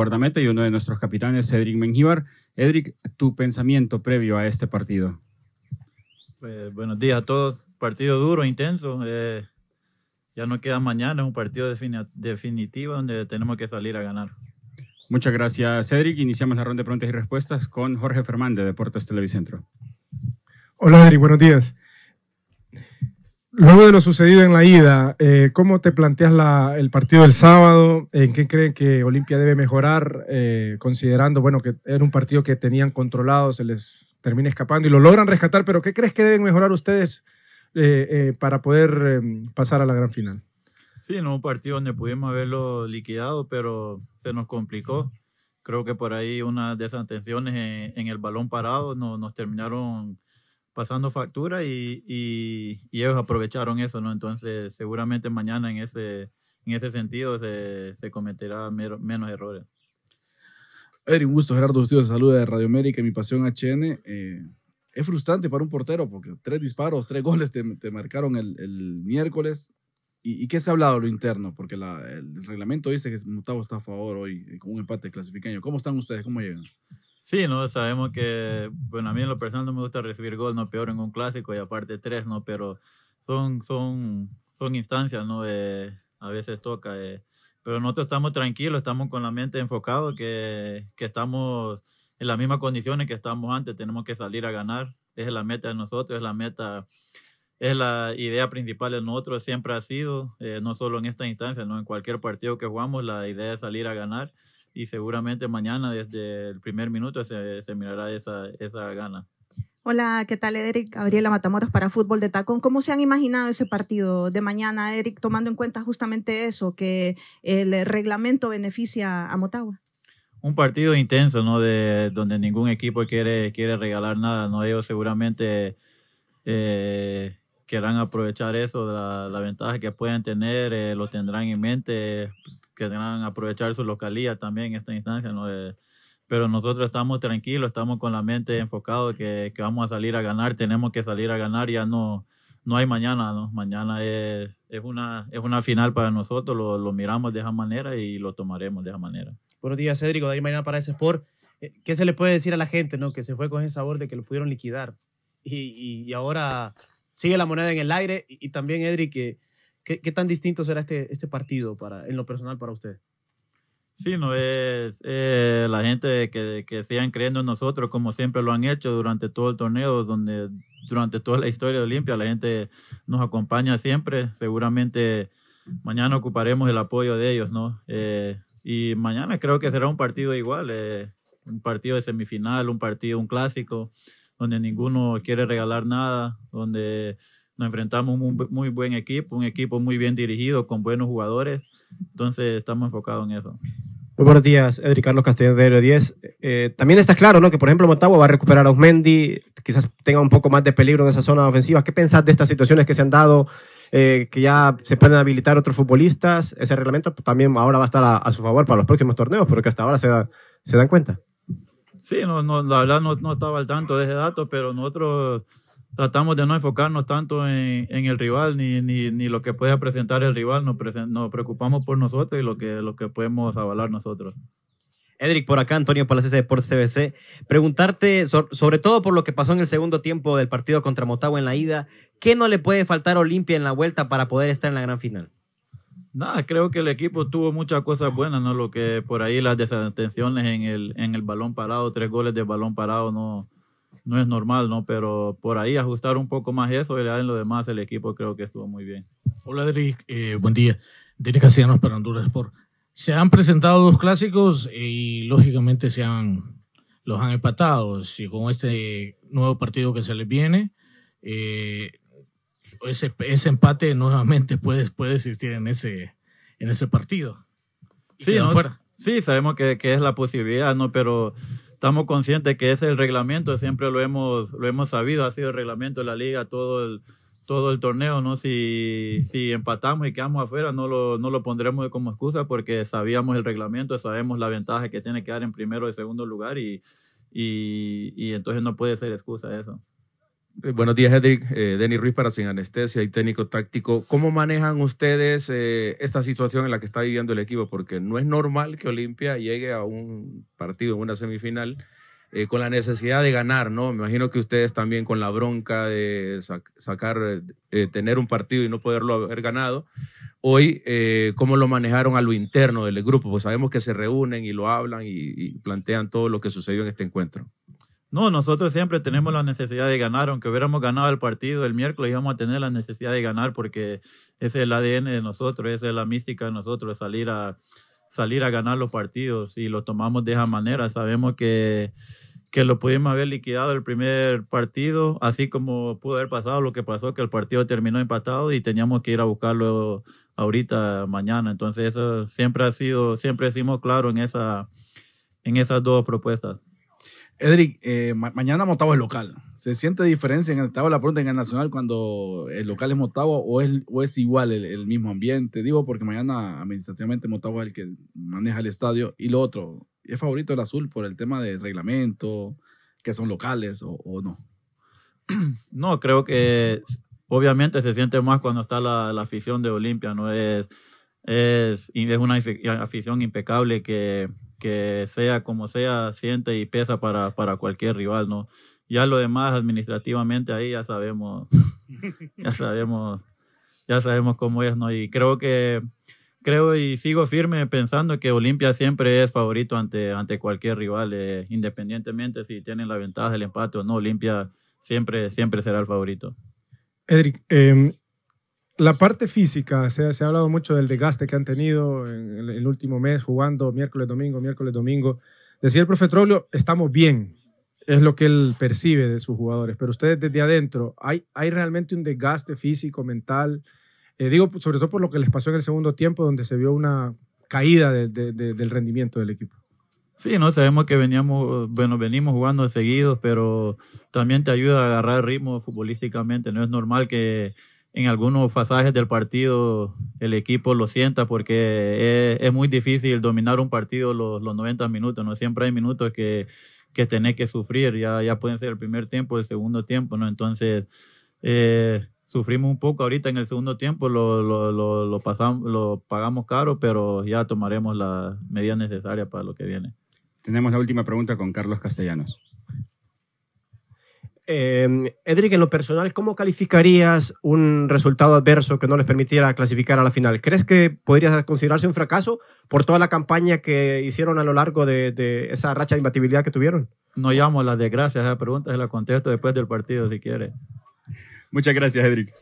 guardameta y uno de nuestros capitanes, Cedric Mengíbar. Edric, tu pensamiento previo a este partido. Pues, buenos días a todos. Partido duro, intenso. Eh, ya no queda mañana, es un partido definitivo donde tenemos que salir a ganar. Muchas gracias, Cedric. Iniciamos la ronda de preguntas y respuestas con Jorge Fernández, Deportes Televicentro. Hola, Edric, buenos días. Luego de lo sucedido en la ida, eh, ¿cómo te planteas el partido del sábado? ¿En qué creen que Olimpia debe mejorar, eh, considerando bueno que era un partido que tenían controlado, se les termina escapando y lo logran rescatar? Pero ¿qué crees que deben mejorar ustedes eh, para poder em, pasar a la gran final? Sí, no un partido donde pudimos haberlo liquidado, pero se nos complicó. Creo que por ahí una de esas tensiones en el balón parado no, nos terminaron pasando factura y, ellos aprovecharon eso, ¿no? Entonces, seguramente mañana en ese, en ese sentido se, cometerá menos errores. Eri, un gusto, Gerardo de saluda de Radio América, mi pasión HN. Eh, es frustrante para un portero porque tres disparos, tres goles te, marcaron el, miércoles. ¿Y, qué se ha hablado lo interno? Porque el reglamento dice que Mutavo está a favor hoy eh, con un empate clasifiqueño. ¿Cómo están ustedes? ¿Cómo llegan? Sí, no, sabemos que, bueno, a mí en lo personal no me gusta recibir gol, no peor en un clásico y aparte tres, no, pero son, instancias, no, eh, a veces toca, eh. pero nosotros estamos tranquilos, estamos con la mente enfocada, que, estamos en las mismas condiciones que estamos antes, tenemos que salir a ganar, es la meta de nosotros, es la meta, es la idea principal de nosotros, siempre ha sido, eh, no solo en esta instancia, no en cualquier partido que jugamos, la idea es salir a ganar y seguramente mañana desde el primer minuto se, mirará esa, gana. Hola, ¿qué tal, Eric? Gabriela Matamoros para Fútbol de Tacón. ¿Cómo se han imaginado ese partido de mañana, Eric, tomando en cuenta justamente eso, que el reglamento beneficia a Motagua? Un partido intenso, ¿no? De, donde ningún equipo quiere, quiere regalar nada, ¿no? Ellos seguramente eh, querrán aprovechar eso, la, ventaja que puedan tener, eh, lo tendrán en mente, que tengan aprovechar su localía también en esta instancia, ¿no? Eh, pero nosotros estamos tranquilos, estamos con la mente enfocada que, que, vamos a salir a ganar, tenemos que salir a ganar, ya no, no hay mañana, ¿no? Mañana es, es, una, es una final para nosotros, lo, lo, miramos de esa manera y lo tomaremos de esa manera. Buenos días, Cédrico, de ahí mañana para ese Sport. Eh, ¿Qué se le puede decir a la gente, no? Que se fue con ese sabor de que lo pudieron liquidar y, y, ahora sigue la moneda en el aire y, también, Edric que ¿Qué, tan distinto será este, este partido para, en lo personal para usted? Sí, no es eh, la gente que, que sigan creyendo en nosotros, como siempre lo han hecho durante todo el torneo, donde durante toda la historia de Olimpia, la gente nos acompaña siempre. Seguramente mañana ocuparemos el apoyo de ellos, ¿no? Eh, y mañana creo que será un partido igual, eh, un partido de semifinal, un partido, un clásico, donde ninguno quiere regalar nada, donde nos enfrentamos a un muy buen equipo, un equipo muy bien dirigido, con buenos jugadores. Entonces estamos enfocados en eso. Muy buenos días, Edric Carlos Castellón de 10. Eh, también está claro ¿no? que, por ejemplo, Motagua va a recuperar a Osmendi, quizás tenga un poco más de peligro en esa zona ofensiva. ¿Qué pensás de estas situaciones que se han dado, eh, que ya se pueden habilitar otros futbolistas? Ese reglamento también ahora va a estar a, su favor para los próximos torneos, porque hasta ahora se, se dan cuenta. Sí, no, la verdad no, no estaba al tanto de ese dato, pero nosotros tratamos de no enfocarnos tanto en, el rival ni, ni, lo que pueda presentar el rival, nos, preocupamos por nosotros y lo que, lo que podemos avalar nosotros. Edric, por acá, Antonio Palacios de Sports CBC. Preguntarte, sobre todo por lo que pasó en el segundo tiempo del partido contra Motagua en la ida, ¿qué no le puede faltar a Olimpia en la vuelta para poder estar en la gran final? Nada, creo que el equipo tuvo muchas cosas buenas, ¿no? Lo que por ahí las desatenciones el, en el balón parado, tres goles de balón parado, no, no es normal, ¿no? Pero por ahí ajustar un poco más eso y en lo demás el equipo creo que estuvo muy bien. Hola, Derek, eh, buen día. Derek Castellanos para Honduras Sport. Se han presentado dos clásicos y lógicamente se han, los han empatado. Y con este nuevo partido que se les viene, eh, ese, ese, empate nuevamente puede, puede existir en ese, en ese partido. Sí, sí, sabemos que, que, es la posibilidad, ¿no? Pero estamos conscientes que ese es el reglamento, siempre lo hemos, lo hemos sabido, ha sido el reglamento de la liga todo el, todo el torneo, ¿no? Si, si empatamos y quedamos afuera, no lo, no lo pondremos como excusa porque sabíamos el reglamento, sabemos la ventaja que tiene que dar en primero y segundo lugar y, y entonces no puede ser excusa eso. Eh, buenos días, Edric. Eh, Denis Ruiz para Sin Anestesia y técnico táctico. ¿Cómo manejan ustedes eh, esta situación en la que está viviendo el equipo? Porque no es normal que Olimpia llegue a un partido, en una semifinal, con la necesidad de ganar, ¿no? Me imagino que ustedes también con la bronca de sacar, tener un partido y no poderlo haber ganado. Hoy, ¿cómo lo manejaron a lo interno del grupo? Pues sabemos que se reúnen y lo hablan y plantean todo lo que sucedió en este encuentro. No, nosotros siempre tenemos la necesidad de ganar, aunque hubiéramos ganado el partido el miércoles, íbamos a tener la necesidad de ganar porque ese es el ADN de nosotros, esa es la mística de nosotros, salir a, salir a ganar los partidos y lo tomamos de esa manera. Sabemos que, que lo pudimos haber liquidado el primer partido, así como pudo haber pasado lo que pasó, que el partido terminó empatado y teníamos que ir a buscarlo ahorita, mañana. Entonces eso siempre ha sido, siempre hicimos claro en, esa, en esas dos propuestas. Edric, eh, mañana Motagua es local. ¿Se siente diferencia en el estado de la pregunta en el nacional cuando el local es Motagua o es, igual el, mismo ambiente? Digo, porque mañana administrativamente Motagua es el que maneja el estadio y lo otro, ¿es favorito el azul por el tema del reglamento, que son locales o, no? No, creo que obviamente se siente más cuando está la afición de Olimpia, no es es, es una afición impecable que, sea como sea, siente y pesa para, cualquier rival, ¿no? Ya lo demás administrativamente ahí ya sabemos, ya sabemos, ya sabemos cómo es, ¿no? Y creo que, creo y sigo firme pensando que Olimpia siempre es favorito ante, ante cualquier rival, eh, independientemente si tienen la ventaja del empate o no, Olimpia siempre, siempre será el favorito. Edric, em, la parte física, se, se, ha hablado mucho del desgaste que han tenido en, el último mes jugando miércoles, domingo, miércoles, domingo. Decía el profe Trolio, estamos bien, es lo que él percibe de sus jugadores, pero ustedes desde adentro, ¿hay, hay realmente un desgaste físico, mental? Eh, digo, sobre todo por lo que les pasó en el segundo tiempo, donde se vio una caída del rendimiento del equipo. Sí, no sabemos que veníamos, bueno, venimos jugando seguidos, pero también te ayuda a agarrar ritmo futbolísticamente. No es normal que en algunos pasajes del partido el equipo lo sienta porque es, muy difícil dominar un partido los, los, 90 minutos, ¿no? Siempre hay minutos que, que tenés que sufrir, ya, ya pueden ser el primer tiempo, el segundo tiempo, ¿no? Entonces, eh, sufrimos un poco ahorita en el segundo tiempo, lo, lo, lo, lo, pasamos, lo pagamos caro, pero ya tomaremos las medidas necesarias para lo que viene. Tenemos la última pregunta con Carlos Castellanos. Em, Edric, en lo personal, ¿cómo calificarías un resultado adverso que no les permitiera clasificar a la final? ¿Crees que podría considerarse un fracaso por toda la campaña que hicieron a lo largo de, esa racha de imbatibilidad que tuvieron? No llamo a las desgracias, a pregunta se la contesto después del partido, si quiere. Muchas gracias, Edric.